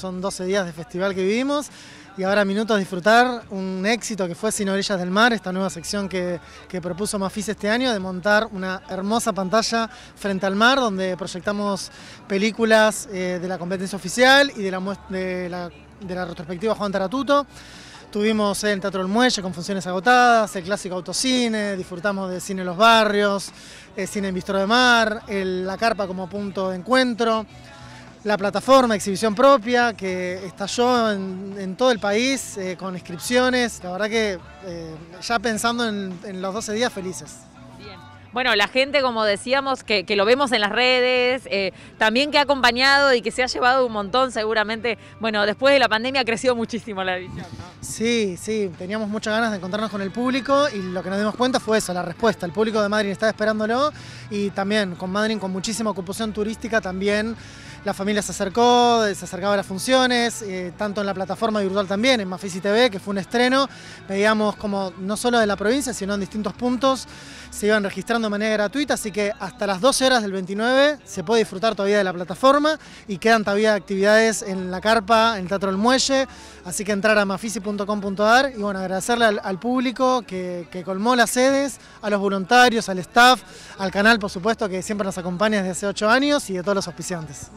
son 12 días de festival que vivimos y ahora minutos disfrutar un éxito que fue Sin Orillas del Mar, esta nueva sección que, propuso Mafis este año, de montar una hermosa pantalla frente al mar donde proyectamos películas eh, de la competencia oficial y de la, de la, retrospectiva Juan Taratuto. Tuvimos el Teatro El Muelle con funciones agotadas, el clásico autocine, disfrutamos de cine en los barrios, eh, cine en Bistro de Mar, la carpa como punto de encuentro la plataforma Exhibición Propia, que estalló en, en todo el país eh, con inscripciones. La verdad que eh, ya pensando en, los 12 días felices. Bien. Bueno, la gente, como decíamos, que, lo vemos en las redes, eh, también que ha acompañado y que se ha llevado un montón, seguramente, bueno, después de la pandemia ha crecido muchísimo la edición, Sí, sí, teníamos muchas ganas de encontrarnos con el público y lo que nos dimos cuenta fue eso, la respuesta. El público de Madrid estaba esperándolo y también con Madrid, con muchísima ocupación turística, también la familia se acercó, se acercaba a las funciones, eh, tanto en la plataforma virtual también, en Mafisi TV, que fue un estreno. Veíamos como no solo de la provincia, sino en distintos puntos, se iban registrando de manera gratuita, así que hasta las 12 horas del 29 se puede disfrutar todavía de la plataforma y quedan todavía actividades en la carpa, en el Teatro del Muelle, así que entrar a mafisi.com.ar y bueno, agradecerle al, público que, que, colmó las sedes, a los voluntarios, al staff, al canal por supuesto que siempre nos acompaña desde hace 8 años y de todos los auspiciantes.